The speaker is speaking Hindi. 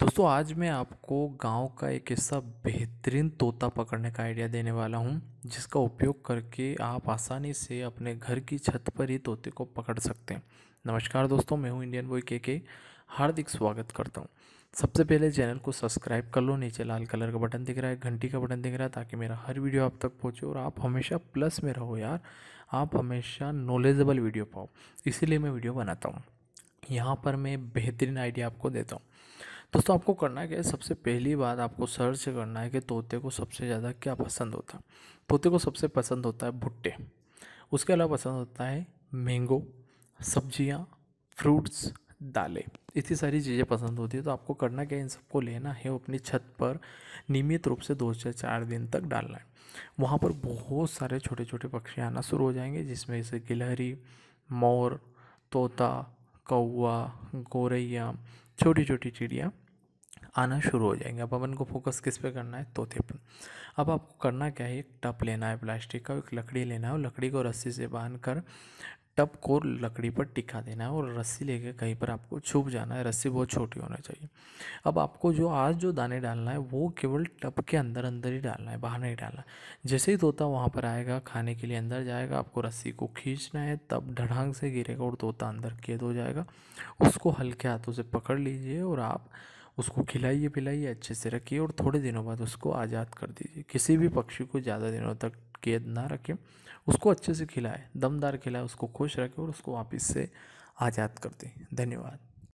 दोस्तों आज मैं आपको गांव का एक ऐसा बेहतरीन तोता पकड़ने का आइडिया देने वाला हूं जिसका उपयोग करके आप आसानी से अपने घर की छत पर ही तोते को पकड़ सकते हैं नमस्कार दोस्तों मैं हूं इंडियन बॉय के के हार्दिक स्वागत करता हूं सबसे पहले चैनल को सब्सक्राइब कर लो नीचे लाल कलर का बटन दिख रहा है घंटी का बटन दिख रहा है ताकि मेरा हर वीडियो आप तक पहुँचे और आप हमेशा प्लस में रहो यार आप हमेशा नॉलेजेबल वीडियो पाओ इसीलिए मैं वीडियो बनाता हूँ यहाँ पर मैं बेहतरीन आइडिया आपको देता हूँ दोस्तों आपको करना है क्या सबसे पहली बात आपको सर्च करना है कि तोते को सबसे ज़्यादा क्या पसंद होता है तोते को सबसे पसंद होता है भुट्टे उसके अलावा पसंद होता है मैंगो सब्जियाँ फ्रूट्स दालें इतनी सारी चीज़ें पसंद होती है तो आपको करना क्या इन सबको लेना है अपनी छत पर नियमित रूप से दो से चार दिन तक डालना है वहाँ पर बहुत सारे छोटे छोटे पक्षी आना शुरू हो जाएंगे जिसमें से गिलहरी मोर तोता कौआ गोरैया छोटी छोटी चिड़िया आना शुरू हो जाएंगे अब अपन को फोकस किस पे करना है तोते पर अब आपको करना क्या है एक टप लेना है प्लास्टिक का एक लकड़ी लेना है और लकड़ी को रस्सी से बांध कर टप को लकड़ी पर टिका देना है और रस्सी लेके कहीं पर आपको छुप जाना है रस्सी बहुत छोटी होना चाहिए अब आपको जो आज जो दाने डालना है वो केवल टप के अंदर अंदर ही डालना है बाहर नहीं डालना जैसे ही तोता वहाँ पर आएगा खाने के लिए अंदर जाएगा आपको रस्सी को खींचना है तब ढड़ांग से गिरेगा और तोता अंदर कैद हो जाएगा उसको हल्के हाथों से पकड़ लीजिए और आप उसको खिलाइए पिलाइए अच्छे से रखिए और थोड़े दिनों बाद उसको आज़ाद कर दीजिए किसी भी पक्षी को ज़्यादा दिनों तक कैद ना रखें उसको अच्छे से खिलाए दमदार खिलाए उसको खुश रखें और उसको वापस से आज़ाद कर दें धन्यवाद